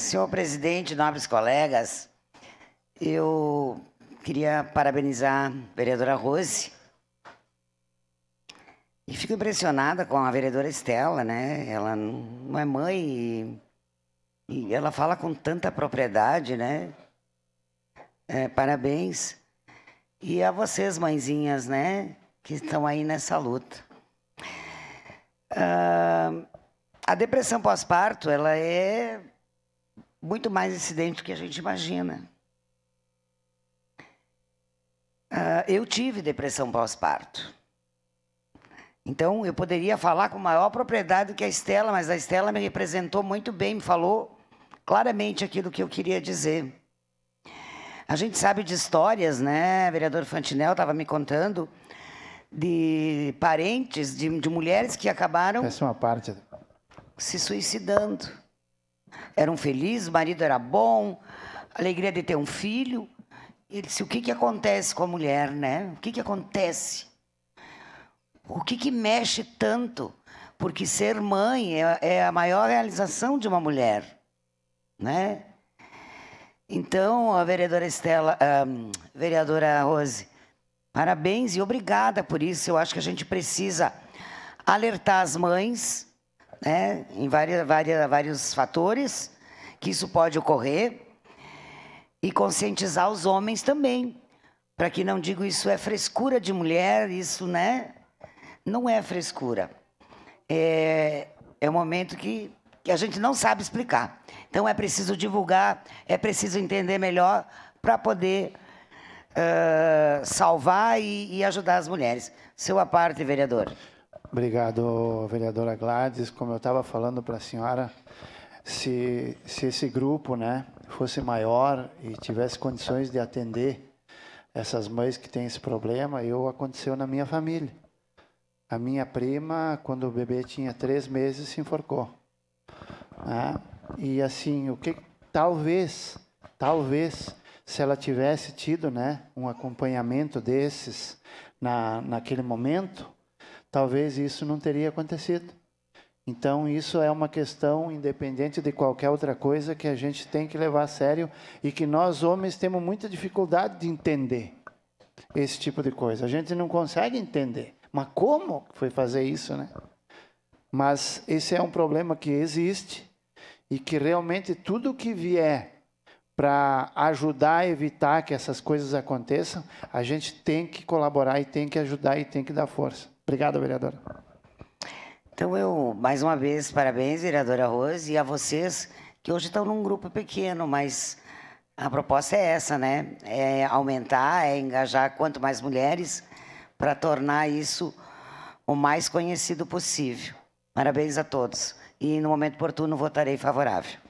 Senhor presidente, nobres colegas, eu queria parabenizar a vereadora Rose. E fico impressionada com a vereadora Estela, né? Ela não é mãe e, e ela fala com tanta propriedade, né? É, parabéns. E a vocês, mãezinhas, né? Que estão aí nessa luta. Ah, a depressão pós-parto, ela é muito mais incidente do que a gente imagina. Uh, eu tive depressão pós-parto. Então, eu poderia falar com maior propriedade do que a Estela, mas a Estela me representou muito bem, me falou claramente aquilo que eu queria dizer. A gente sabe de histórias, né? O vereador Fantinel estava me contando de parentes, de, de mulheres que acabaram. Essa é uma parte. Se suicidando eram felizes, o marido era bom, alegria de ter um filho. ele disse: o que, que acontece com a mulher, né? O que, que acontece? O que, que mexe tanto? Porque ser mãe é, é a maior realização de uma mulher, né? Então, a vereadora Estela, vereadora Rose, parabéns e obrigada por isso. Eu acho que a gente precisa alertar as mães né, em várias, várias, vários fatores que isso pode ocorrer e conscientizar os homens também, para que não digam isso é frescura de mulher, isso né, não é frescura. É, é um momento que, que a gente não sabe explicar. Então é preciso divulgar, é preciso entender melhor para poder uh, salvar e, e ajudar as mulheres. seu aparte vereador. Obrigado, vereadora Gladys. Como eu estava falando para a senhora, se, se esse grupo né, fosse maior e tivesse condições de atender essas mães que têm esse problema, eu aconteceu na minha família. A minha prima, quando o bebê tinha três meses, se enforcou. Né? E assim, o que talvez, talvez, se ela tivesse tido né, um acompanhamento desses na, naquele momento, talvez isso não teria acontecido. Então, isso é uma questão independente de qualquer outra coisa que a gente tem que levar a sério e que nós, homens, temos muita dificuldade de entender esse tipo de coisa. A gente não consegue entender. Mas como foi fazer isso, né? Mas esse é um problema que existe e que realmente tudo que vier para ajudar a evitar que essas coisas aconteçam, a gente tem que colaborar e tem que ajudar e tem que dar força. Obrigado, vereadora. Então, eu, mais uma vez, parabéns, vereadora Rose, e a vocês que hoje estão num grupo pequeno, mas a proposta é essa, né? É aumentar, é engajar quanto mais mulheres para tornar isso o mais conhecido possível. Parabéns a todos. E no momento oportuno votarei favorável.